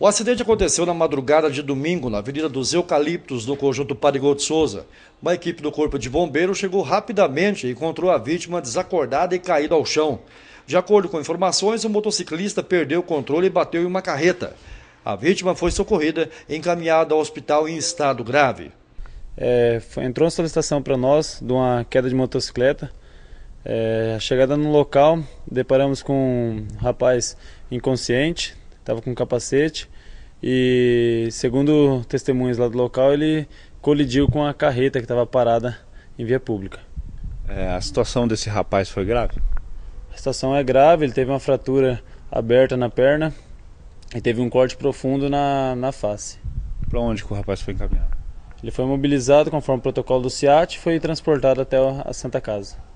O acidente aconteceu na madrugada de domingo, na Avenida dos Eucaliptos, no conjunto Parigô de Souza. Uma equipe do Corpo de Bombeiros chegou rapidamente e encontrou a vítima desacordada e caída ao chão. De acordo com informações, o motociclista perdeu o controle e bateu em uma carreta. A vítima foi socorrida e encaminhada ao hospital em estado grave. É, foi, entrou uma solicitação para nós de uma queda de motocicleta. É, chegada no local, deparamos com um rapaz inconsciente, estava com um capacete e, segundo testemunhas lá do local, ele colidiu com a carreta que estava parada em via pública. É, a situação desse rapaz foi grave? A situação é grave, ele teve uma fratura aberta na perna e teve um corte profundo na, na face. Para onde que o rapaz foi encaminhado? Ele foi mobilizado conforme o protocolo do CIAT e foi transportado até a Santa Casa.